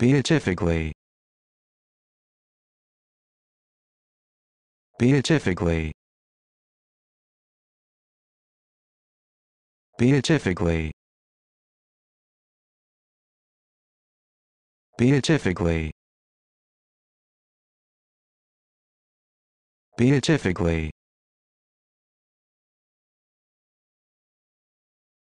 beatifically beatifically beatifically beatifically beatifically